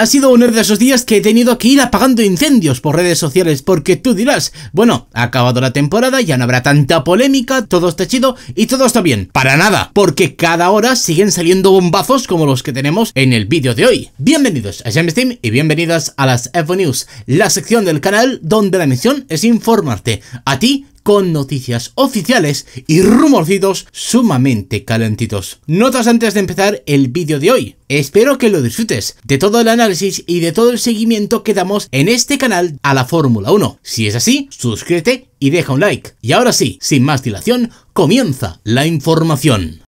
ha sido uno de esos días que he tenido que ir apagando incendios por redes sociales porque tú dirás, bueno, ha acabado la temporada, ya no habrá tanta polémica, todo está chido y todo está bien. Para nada, porque cada hora siguen saliendo bombazos como los que tenemos en el vídeo de hoy. Bienvenidos a James Team y bienvenidas a las Evo News, la sección del canal donde la misión es informarte a ti con noticias oficiales y rumorcitos sumamente calentitos. Notas antes de empezar el vídeo de hoy. Espero que lo disfrutes de todo el análisis y de todo el seguimiento que damos en este canal a la Fórmula 1. Si es así, suscríbete y deja un like. Y ahora sí, sin más dilación, comienza la información.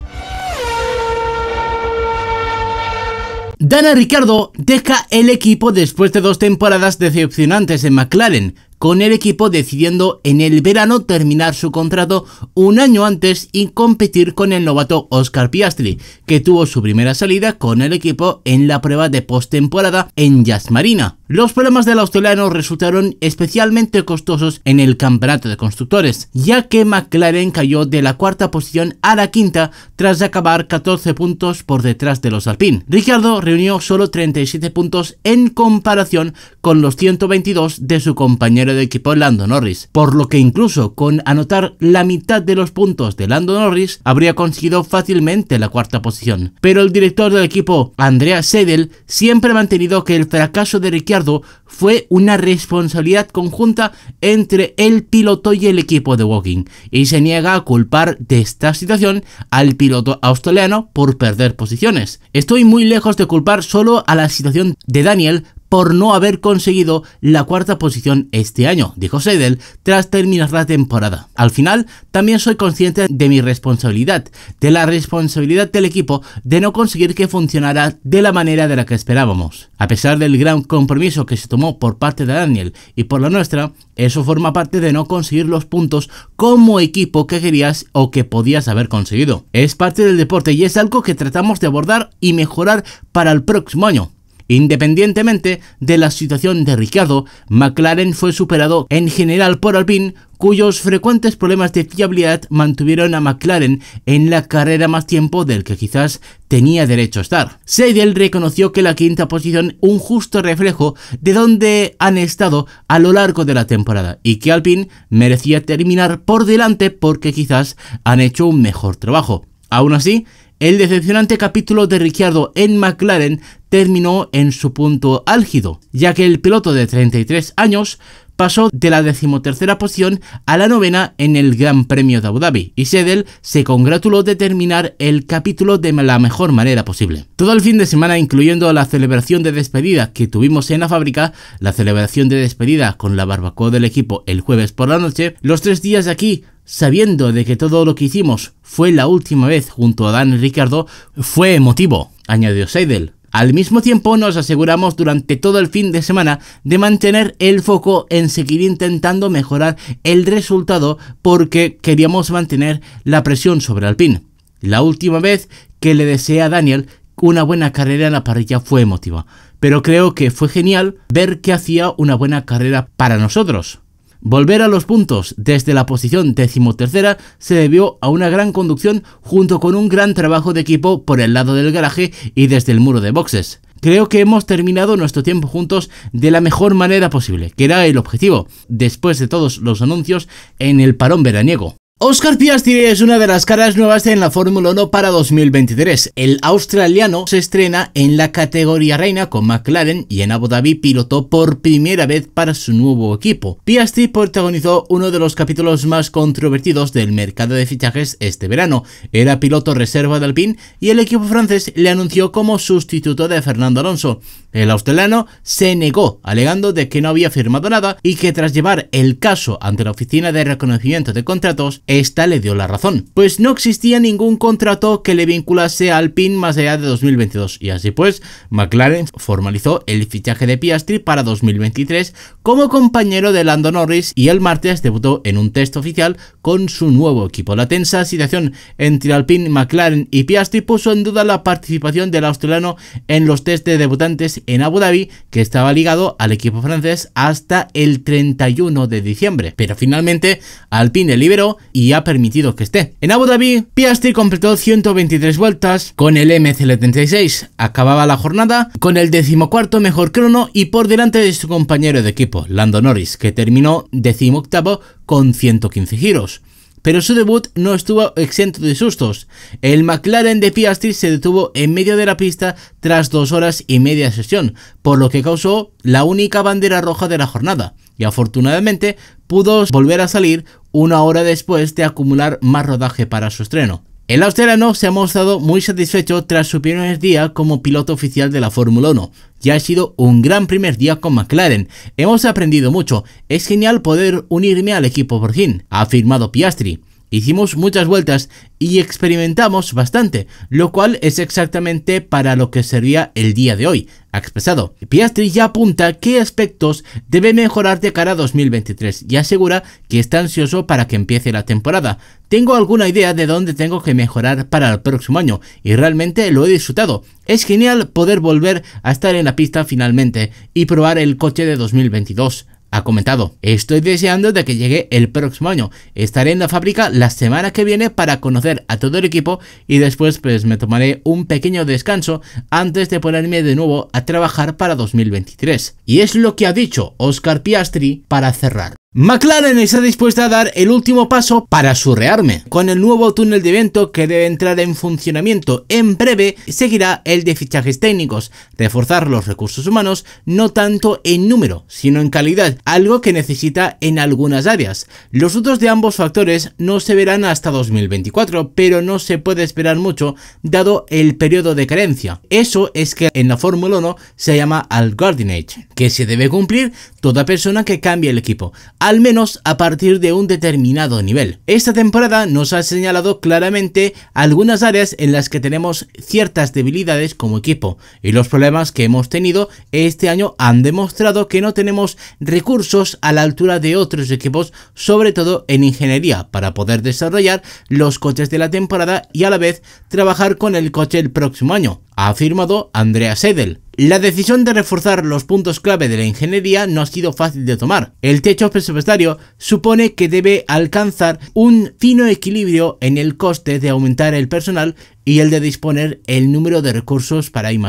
Dana Ricardo deja el equipo después de dos temporadas decepcionantes en McLaren, con el equipo decidiendo en el verano terminar su contrato un año antes y competir con el novato Oscar Piastri, que tuvo su primera salida con el equipo en la prueba de postemporada en Jazz Marina. Los problemas del australiano resultaron especialmente costosos en el campeonato de constructores, ya que McLaren cayó de la cuarta posición a la quinta tras acabar 14 puntos por detrás de los Alpine. Ricciardo reunió solo 37 puntos en comparación con los 122 de su compañero del equipo Lando Norris, por lo que incluso con anotar la mitad de los puntos de Lando Norris habría conseguido fácilmente la cuarta posición. Pero el director del equipo, Andrea Seidel, siempre ha mantenido que el fracaso de Ricciardo fue una responsabilidad conjunta entre el piloto y el equipo de Walking, y se niega a culpar de esta situación al piloto australiano por perder posiciones. Estoy muy lejos de culpar solo a la situación de Daniel por no haber conseguido la cuarta posición este año, dijo Seidel tras terminar la temporada. Al final, también soy consciente de mi responsabilidad, de la responsabilidad del equipo de no conseguir que funcionara de la manera de la que esperábamos. A pesar del gran compromiso que se tomó por parte de Daniel y por la nuestra, eso forma parte de no conseguir los puntos como equipo que querías o que podías haber conseguido. Es parte del deporte y es algo que tratamos de abordar y mejorar para el próximo año. Independientemente de la situación de Ricciardo, McLaren fue superado en general por Alpine, cuyos frecuentes problemas de fiabilidad mantuvieron a McLaren en la carrera más tiempo del que quizás tenía derecho a estar. Seidel reconoció que la quinta posición un justo reflejo de donde han estado a lo largo de la temporada y que Alpine merecía terminar por delante porque quizás han hecho un mejor trabajo. Aún así, el decepcionante capítulo de Ricciardo en McLaren terminó en su punto álgido, ya que el piloto de 33 años pasó de la decimotercera posición a la novena en el Gran Premio de Abu Dhabi y Seidel se congratuló de terminar el capítulo de la mejor manera posible. Todo el fin de semana, incluyendo la celebración de despedida que tuvimos en la fábrica, la celebración de despedida con la barbacoa del equipo el jueves por la noche, los tres días de aquí sabiendo de que todo lo que hicimos fue la última vez junto a Dan Ricardo, fue emotivo, añadió Seidel. Al mismo tiempo nos aseguramos durante todo el fin de semana de mantener el foco en seguir intentando mejorar el resultado porque queríamos mantener la presión sobre Alpine. La última vez que le deseé a Daniel una buena carrera en la parrilla fue emotiva, pero creo que fue genial ver que hacía una buena carrera para nosotros. Volver a los puntos desde la posición decimotercera se debió a una gran conducción junto con un gran trabajo de equipo por el lado del garaje y desde el muro de boxes. Creo que hemos terminado nuestro tiempo juntos de la mejor manera posible, que era el objetivo, después de todos los anuncios en el parón veraniego. Oscar Piastri es una de las caras nuevas en la Fórmula 1 para 2023. El australiano se estrena en la categoría reina con McLaren y en Abu Dhabi pilotó por primera vez para su nuevo equipo. Piastri protagonizó uno de los capítulos más controvertidos del mercado de fichajes este verano. Era piloto reserva de Alpine y el equipo francés le anunció como sustituto de Fernando Alonso. El australiano se negó, alegando de que no había firmado nada y que tras llevar el caso ante la Oficina de Reconocimiento de Contratos, esta le dio la razón, pues no existía ningún contrato que le vinculase al PIN más allá de 2022 y así pues, McLaren formalizó el fichaje de Piastri para 2023 como compañero de Lando Norris y el martes debutó en un test oficial con su nuevo equipo. La tensa situación entre Alpine, McLaren y Piastri puso en duda la participación del australiano en los test de debutantes en Abu Dhabi, que estaba ligado al equipo francés hasta el 31 de diciembre. Pero finalmente Alpine liberó y ha permitido que esté. En Abu Dhabi, Piastri completó 123 vueltas con el MC76. Acababa la jornada con el decimocuarto mejor crono y por delante de su compañero de equipo, Lando Norris, que terminó decimoctavo con 115 giros. Pero su debut no estuvo exento de sustos. El McLaren de Piastri se detuvo en medio de la pista tras dos horas y media de sesión, por lo que causó la única bandera roja de la jornada, y afortunadamente pudo volver a salir una hora después de acumular más rodaje para su estreno. El australiano se ha mostrado muy satisfecho tras su primer día como piloto oficial de la Fórmula 1. Ya ha sido un gran primer día con McLaren. Hemos aprendido mucho. Es genial poder unirme al equipo por fin, ha afirmado Piastri. Hicimos muchas vueltas y experimentamos bastante, lo cual es exactamente para lo que servía el día de hoy, ha expresado. Piastri ya apunta qué aspectos debe mejorar de cara a 2023 y asegura que está ansioso para que empiece la temporada. Tengo alguna idea de dónde tengo que mejorar para el próximo año y realmente lo he disfrutado. Es genial poder volver a estar en la pista finalmente y probar el coche de 2022 ha comentado, estoy deseando de que llegue el próximo año. Estaré en la fábrica la semana que viene para conocer a todo el equipo y después pues me tomaré un pequeño descanso antes de ponerme de nuevo a trabajar para 2023. Y es lo que ha dicho Oscar Piastri para cerrar. McLaren está dispuesta a dar el último paso para su rearme. Con el nuevo túnel de evento que debe entrar en funcionamiento en breve, seguirá el de fichajes técnicos, reforzar los recursos humanos no tanto en número, sino en calidad, algo que necesita en algunas áreas. Los frutos de ambos factores no se verán hasta 2024, pero no se puede esperar mucho dado el periodo de carencia. Eso es que en la Fórmula 1 se llama al Age, que se debe cumplir toda persona que cambie el equipo al menos a partir de un determinado nivel. Esta temporada nos ha señalado claramente algunas áreas en las que tenemos ciertas debilidades como equipo y los problemas que hemos tenido este año han demostrado que no tenemos recursos a la altura de otros equipos, sobre todo en ingeniería, para poder desarrollar los coches de la temporada y a la vez trabajar con el coche el próximo año, ha afirmado Andrea Sedel. La decisión de reforzar los puntos clave de la ingeniería no ha sido fácil de tomar. El techo presupuestario supone que debe alcanzar un fino equilibrio en el coste de aumentar el personal y el de disponer el número de recursos para I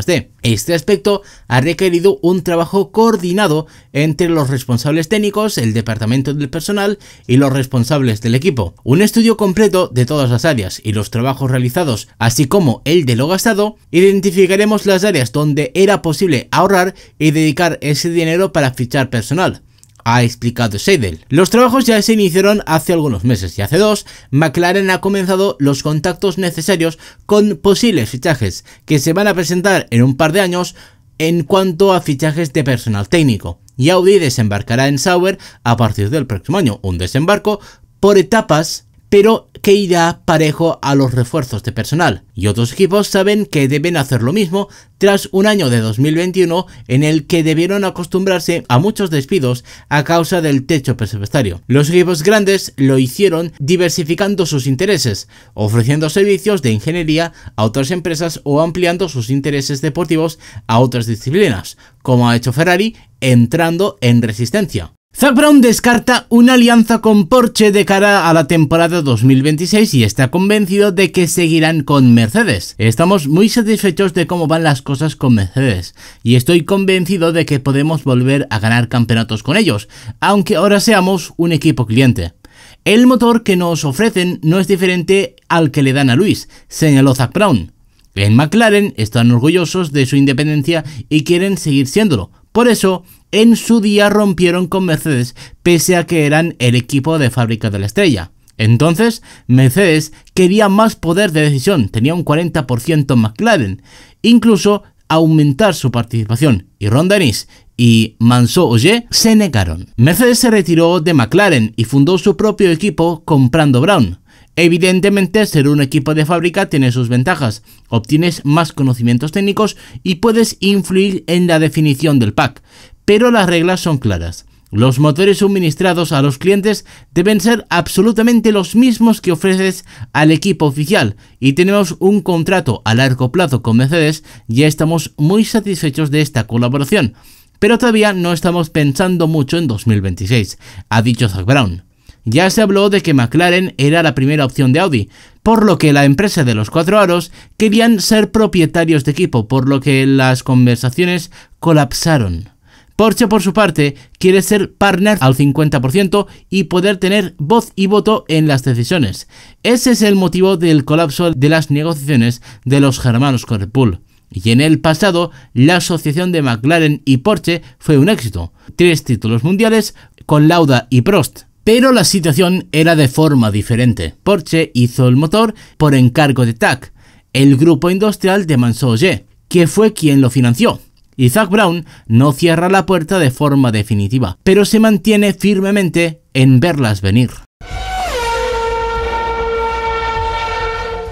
Este aspecto ha requerido un trabajo coordinado entre los responsables técnicos, el departamento del personal y los responsables del equipo. Un estudio completo de todas las áreas y los trabajos realizados, así como el de lo gastado, identificaremos las áreas donde era posible ahorrar y dedicar ese dinero para fichar personal ha explicado Seidel. Los trabajos ya se iniciaron hace algunos meses y hace dos, McLaren ha comenzado los contactos necesarios con posibles fichajes que se van a presentar en un par de años en cuanto a fichajes de personal técnico. Y Audi desembarcará en Sauber a partir del próximo año, un desembarco por etapas pero que irá parejo a los refuerzos de personal. Y otros equipos saben que deben hacer lo mismo tras un año de 2021 en el que debieron acostumbrarse a muchos despidos a causa del techo presupuestario. Los equipos grandes lo hicieron diversificando sus intereses, ofreciendo servicios de ingeniería a otras empresas o ampliando sus intereses deportivos a otras disciplinas, como ha hecho Ferrari entrando en resistencia. Brown descarta una alianza con Porsche de cara a la temporada 2026 y está convencido de que seguirán con Mercedes. Estamos muy satisfechos de cómo van las cosas con Mercedes y estoy convencido de que podemos volver a ganar campeonatos con ellos, aunque ahora seamos un equipo cliente. El motor que nos ofrecen no es diferente al que le dan a Luis, señaló Zack Brown. En McLaren están orgullosos de su independencia y quieren seguir siéndolo. Por eso, en su día rompieron con Mercedes, pese a que eran el equipo de fábrica de la estrella. Entonces, Mercedes quería más poder de decisión, tenía un 40% McLaren, incluso aumentar su participación, y Ron Dennis y Manso Oye se negaron. Mercedes se retiró de McLaren y fundó su propio equipo comprando Brown. Evidentemente, ser un equipo de fábrica tiene sus ventajas. Obtienes más conocimientos técnicos y puedes influir en la definición del pack pero las reglas son claras. Los motores suministrados a los clientes deben ser absolutamente los mismos que ofreces al equipo oficial y tenemos un contrato a largo plazo con Mercedes Ya estamos muy satisfechos de esta colaboración, pero todavía no estamos pensando mucho en 2026, ha dicho Zach Brown. Ya se habló de que McLaren era la primera opción de Audi, por lo que la empresa de los cuatro aros querían ser propietarios de equipo, por lo que las conversaciones colapsaron. Porsche, por su parte, quiere ser partner al 50% y poder tener voz y voto en las decisiones. Ese es el motivo del colapso de las negociaciones de los germanos con Red Y en el pasado, la asociación de McLaren y Porsche fue un éxito. Tres títulos mundiales con Lauda y Prost. Pero la situación era de forma diferente. Porsche hizo el motor por encargo de TAC, el grupo industrial de Mansoje, que fue quien lo financió y Brown no cierra la puerta de forma definitiva, pero se mantiene firmemente en verlas venir.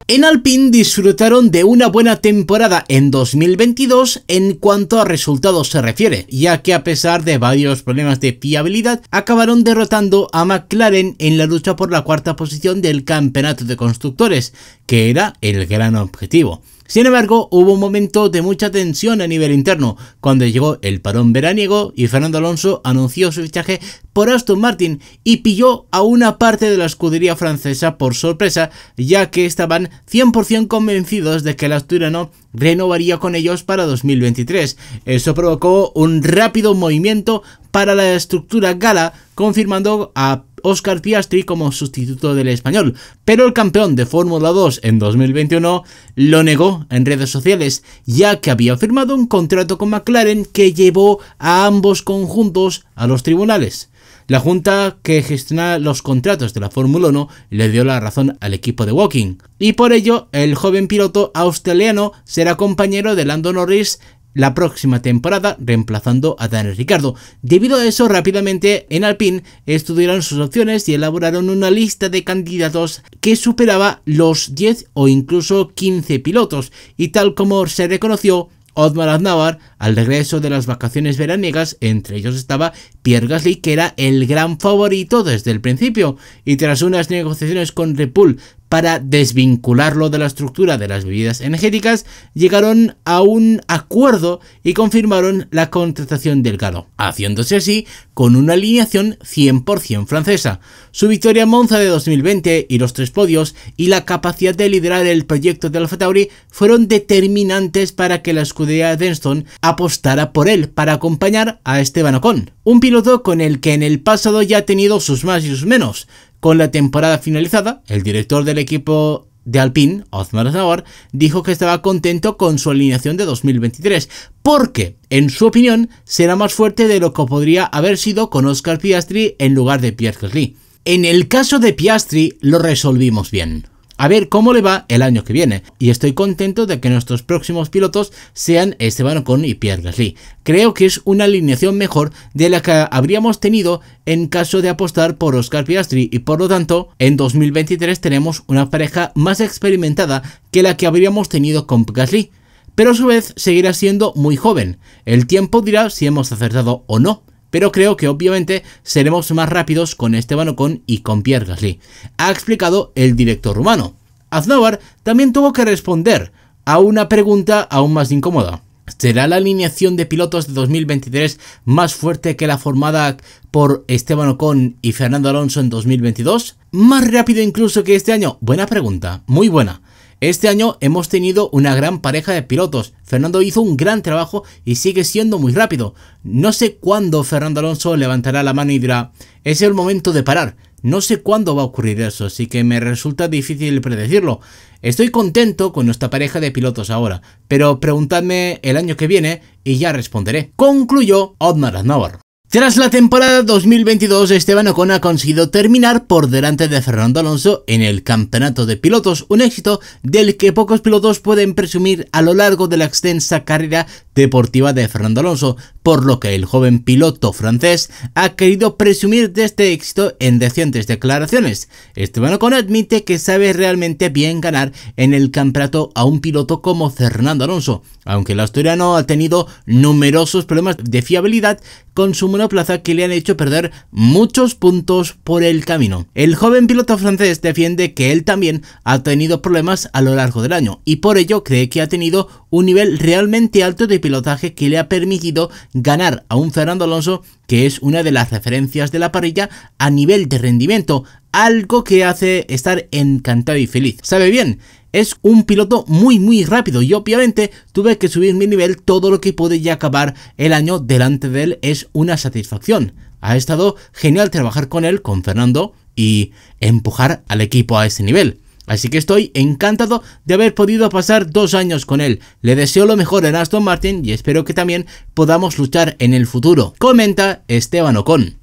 En Alpine disfrutaron de una buena temporada en 2022 en cuanto a resultados se refiere, ya que a pesar de varios problemas de fiabilidad, acabaron derrotando a McLaren en la lucha por la cuarta posición del campeonato de constructores, que era el gran objetivo. Sin embargo, hubo un momento de mucha tensión a nivel interno, cuando llegó el parón veraniego y Fernando Alonso anunció su fichaje por Aston Martin y pilló a una parte de la escudería francesa por sorpresa, ya que estaban 100% convencidos de que el asturiano renovaría con ellos para 2023. Eso provocó un rápido movimiento para la estructura gala, confirmando a Oscar Piastri como sustituto del español, pero el campeón de Fórmula 2 en 2021 lo negó en redes sociales, ya que había firmado un contrato con McLaren que llevó a ambos conjuntos a los tribunales. La junta que gestiona los contratos de la Fórmula 1 le dio la razón al equipo de Walking, y por ello el joven piloto australiano será compañero de Lando Norris la próxima temporada reemplazando a Daniel Ricardo. Debido a eso, rápidamente en Alpine estudiaron sus opciones y elaboraron una lista de candidatos que superaba los 10 o incluso 15 pilotos y tal como se reconoció, Otmar Aznar, al regreso de las vacaciones veraniegas, entre ellos estaba Pierre Gasly, que era el gran favorito desde el principio, y tras unas negociaciones con Repul para desvincularlo de la estructura de las bebidas energéticas, llegaron a un acuerdo y confirmaron la contratación del galo, haciéndose así con una alineación 100% francesa. Su victoria en Monza de 2020 y los tres podios y la capacidad de liderar el proyecto de Alfa Tauri fueron determinantes para que la escudería Denston apostara por él para acompañar a Esteban Ocon, un piloto con el que en el pasado ya ha tenido sus más y sus menos, con la temporada finalizada, el director del equipo de Alpine, Osmar Zawar, dijo que estaba contento con su alineación de 2023, porque, en su opinión, será más fuerte de lo que podría haber sido con Oscar Piastri en lugar de Pierre Gasly. En el caso de Piastri, lo resolvimos bien a ver cómo le va el año que viene. Y estoy contento de que nuestros próximos pilotos sean Esteban Ocon y Pierre Gasly. Creo que es una alineación mejor de la que habríamos tenido en caso de apostar por Oscar Piastri y por lo tanto en 2023 tenemos una pareja más experimentada que la que habríamos tenido con Gasly pero a su vez seguirá siendo muy joven. El tiempo dirá si hemos acertado o no pero creo que obviamente seremos más rápidos con Esteban Ocon y con Pierre Gasly, ha explicado el director rumano. Aznar también tuvo que responder a una pregunta aún más incómoda. ¿Será la alineación de pilotos de 2023 más fuerte que la formada por Esteban Ocon y Fernando Alonso en 2022? ¿Más rápido incluso que este año? Buena pregunta, muy buena. Este año hemos tenido una gran pareja de pilotos. Fernando hizo un gran trabajo y sigue siendo muy rápido. No sé cuándo Fernando Alonso levantará la mano y dirá, es el momento de parar. No sé cuándo va a ocurrir eso, así que me resulta difícil predecirlo. Estoy contento con nuestra pareja de pilotos ahora, pero preguntadme el año que viene y ya responderé. Concluyó Otmar Aznavar. Tras la temporada 2022, Esteban Ocon ha conseguido terminar por delante de Fernando Alonso en el campeonato de pilotos, un éxito del que pocos pilotos pueden presumir a lo largo de la extensa carrera deportiva de Fernando Alonso, por lo que el joven piloto francés ha querido presumir de este éxito en decentes declaraciones. Esteban Ocon admite que sabe realmente bien ganar en el campeonato a un piloto como Fernando Alonso, aunque el asturiano ha tenido numerosos problemas de fiabilidad con su monoplaza que le han hecho perder muchos puntos por el camino. El joven piloto francés defiende que él también ha tenido problemas a lo largo del año y por ello cree que ha tenido un nivel realmente alto de pilotaje que le ha permitido ganar a un Fernando Alonso que es una de las referencias de la parrilla a nivel de rendimiento, algo que hace estar encantado y feliz. ¿Sabe bien? Es un piloto muy muy rápido y obviamente tuve que subir mi nivel todo lo que pude ya acabar el año delante de él es una satisfacción. Ha estado genial trabajar con él, con Fernando, y empujar al equipo a ese nivel. Así que estoy encantado de haber podido pasar dos años con él. Le deseo lo mejor en Aston Martin y espero que también podamos luchar en el futuro. Comenta Esteban Ocon.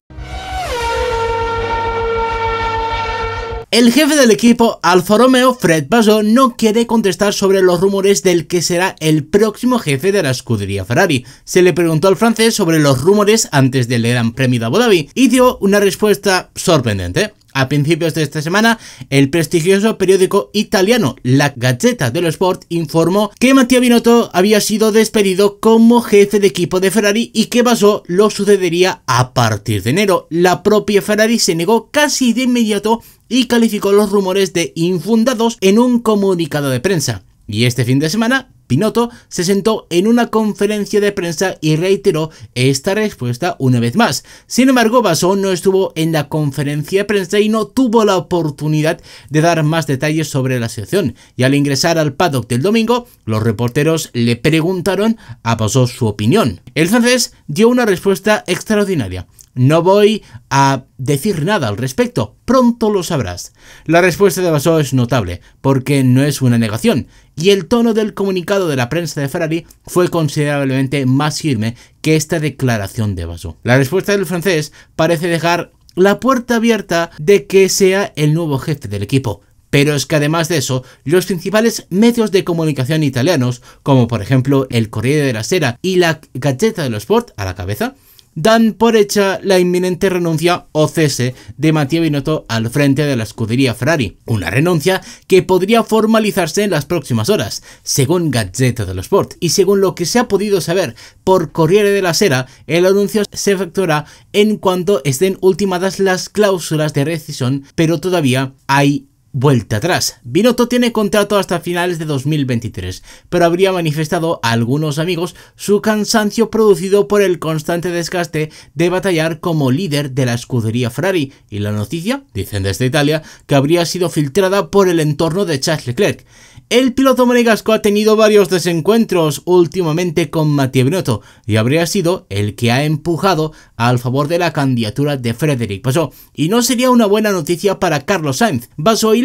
El jefe del equipo Alfa Romeo, Fred Basso, no quiere contestar sobre los rumores del que será el próximo jefe de la escudería Ferrari. Se le preguntó al francés sobre los rumores antes del Gran Premio de Abu Dhabi y dio una respuesta sorprendente a principios de esta semana, el prestigioso periódico italiano La Gazzetta dello Sport informó que Mattia Binotto había sido despedido como jefe de equipo de Ferrari y que Basó lo sucedería a partir de enero. La propia Ferrari se negó casi de inmediato y calificó los rumores de infundados en un comunicado de prensa. Y este fin de semana, Pinoto se sentó en una conferencia de prensa y reiteró esta respuesta una vez más. Sin embargo, Basón no estuvo en la conferencia de prensa y no tuvo la oportunidad de dar más detalles sobre la situación. Y al ingresar al paddock del domingo, los reporteros le preguntaron a Basso su opinión. El francés dio una respuesta extraordinaria. No voy a decir nada al respecto, pronto lo sabrás. La respuesta de Basó es notable, porque no es una negación, y el tono del comunicado de la prensa de Ferrari fue considerablemente más firme que esta declaración de Basó. La respuesta del francés parece dejar la puerta abierta de que sea el nuevo jefe del equipo, pero es que además de eso, los principales medios de comunicación italianos, como por ejemplo el Corriere de la Sera y la Gazzetta dello Sport a la cabeza, dan por hecha la inminente renuncia o cese de Matías Binotto al frente de la escudería Ferrari, una renuncia que podría formalizarse en las próximas horas, según Gazzetta dello Sport, y según lo que se ha podido saber por Corriere de la Sera, el anuncio se efectuará en cuanto estén ultimadas las cláusulas de rescisión, pero todavía hay vuelta atrás. Binotto tiene contrato hasta finales de 2023, pero habría manifestado a algunos amigos su cansancio producido por el constante desgaste de batallar como líder de la escudería Ferrari y la noticia, dicen desde Italia, que habría sido filtrada por el entorno de Charles Leclerc. El piloto monegasco ha tenido varios desencuentros últimamente con Mattia Binotto y habría sido el que ha empujado al favor de la candidatura de Frederick Pasó y no sería una buena noticia para Carlos Sainz.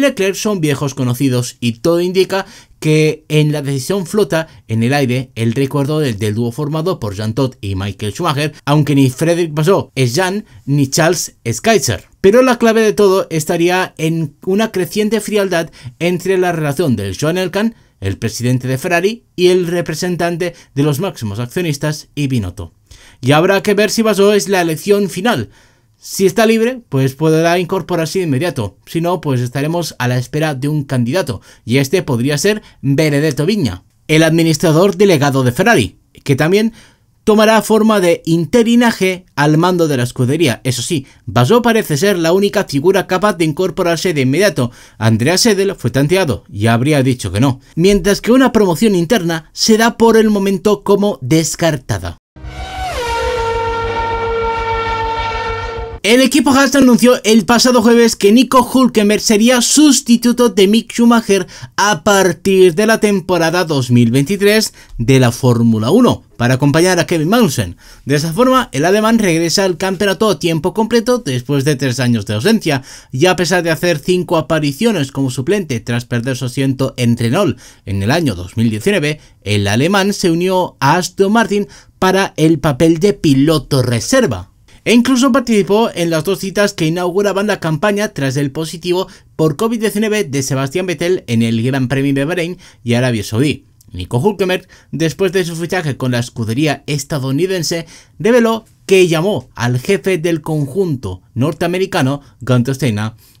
Leclerc son viejos conocidos y todo indica que en la decisión flota en el aire el recuerdo del, dúo formado por Jean Todt y Michael Schumacher, aunque ni Frederick Basso es Jean ni Charles es Kaiser. Pero la clave de todo estaría en una creciente frialdad entre la relación del John Elkan, el presidente de Ferrari, y el representante de los máximos accionistas, y Binotto. Y habrá que ver si Basso es la elección final, si está libre, pues podrá incorporarse de inmediato. Si no, pues estaremos a la espera de un candidato, y este podría ser Benedetto Viña, el administrador delegado de Ferrari, que también tomará forma de interinaje al mando de la escudería. Eso sí, Basó parece ser la única figura capaz de incorporarse de inmediato. Andrea Sedel fue tanteado y habría dicho que no. Mientras que una promoción interna se da por el momento como descartada. El equipo Haas anunció el pasado jueves que Nico Hulkenberg sería sustituto de Mick Schumacher a partir de la temporada 2023 de la Fórmula 1 para acompañar a Kevin Magnussen. De esa forma, el alemán regresa al campeonato a tiempo completo después de tres años de ausencia, y a pesar de hacer cinco apariciones como suplente tras perder su asiento en Renault en el año 2019, el alemán se unió a Aston Martin para el papel de piloto reserva e incluso participó en las dos citas que inauguraban la campaña tras el positivo por COVID-19 de Sebastián Vettel en el Gran Premio de Bahrein y Arabia Saudí. Nico Hulkemer, después de su fichaje con la escudería estadounidense, reveló que llamó al jefe del conjunto norteamericano, Gunther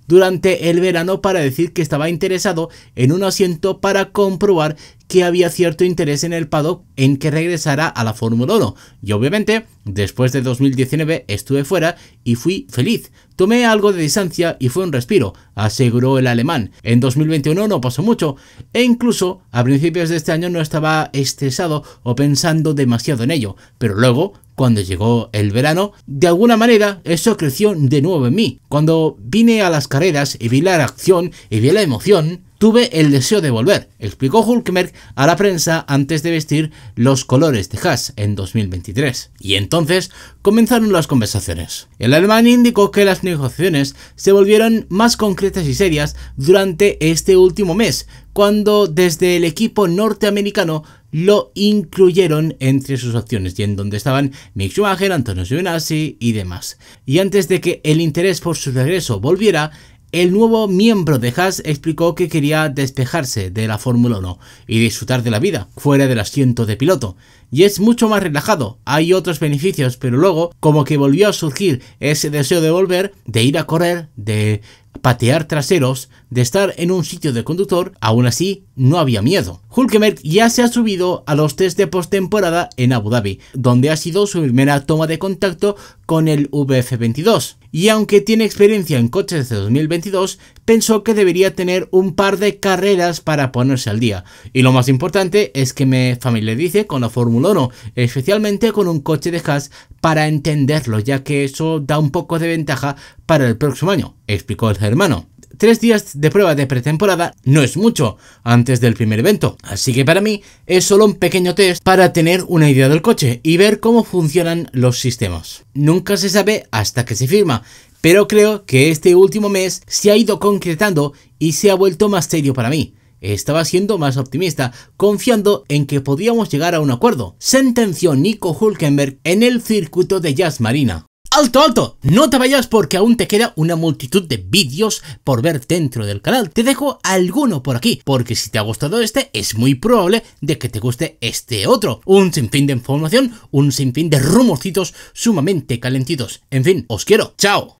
durante el verano para decir que estaba interesado en un asiento para comprobar que había cierto interés en el paddock en que regresara a la Fórmula 1. Y obviamente, después de 2019 estuve fuera y fui feliz. Tomé algo de distancia y fue un respiro, aseguró el alemán. En 2021 no pasó mucho e incluso a principios de este año no estaba estresado o pensando demasiado en ello, pero luego cuando llegó el verano, de alguna manera eso creció de nuevo en mí. Cuando vine a las carreras y vi la reacción y vi la emoción, Tuve el deseo de volver, explicó Hulkenberg a la prensa antes de vestir los colores de Haas en 2023. Y entonces comenzaron las conversaciones. El alemán indicó que las negociaciones se volvieron más concretas y serias durante este último mes, cuando desde el equipo norteamericano lo incluyeron entre sus opciones y en donde estaban Mick Schumacher, Antonio Giovinazzi y demás. Y antes de que el interés por su regreso volviera, el nuevo miembro de Haas explicó que quería despejarse de la Fórmula 1 y disfrutar de la vida, fuera del asiento de piloto. Y es mucho más relajado, hay otros beneficios, pero luego como que volvió a surgir ese deseo de volver, de ir a correr, de patear traseros, de estar en un sitio de conductor, aún así no había miedo. Hulkemerck ya se ha subido a los test de postemporada en Abu Dhabi, donde ha sido su primera toma de contacto con el VF22. Y aunque tiene experiencia en coches de 2022, pensó que debería tener un par de carreras para ponerse al día. Y lo más importante es que me familiarice con la Fórmula 1, especialmente con un coche de Haas para entenderlo, ya que eso da un poco de ventaja para el próximo año, explicó el hermano. Tres días de prueba de pretemporada no es mucho antes del primer evento, así que para mí es solo un pequeño test para tener una idea del coche y ver cómo funcionan los sistemas. Nunca se sabe hasta que se firma, pero creo que este último mes se ha ido concretando y se ha vuelto más serio para mí estaba siendo más optimista, confiando en que podíamos llegar a un acuerdo, sentenció Nico Hulkenberg en el circuito de Jazz Marina. ¡Alto, alto! No te vayas porque aún te queda una multitud de vídeos por ver dentro del canal. Te dejo alguno por aquí, porque si te ha gustado este, es muy probable de que te guste este otro. Un sinfín de información, un sinfín de rumorcitos sumamente calentitos. En fin, os quiero. ¡Chao!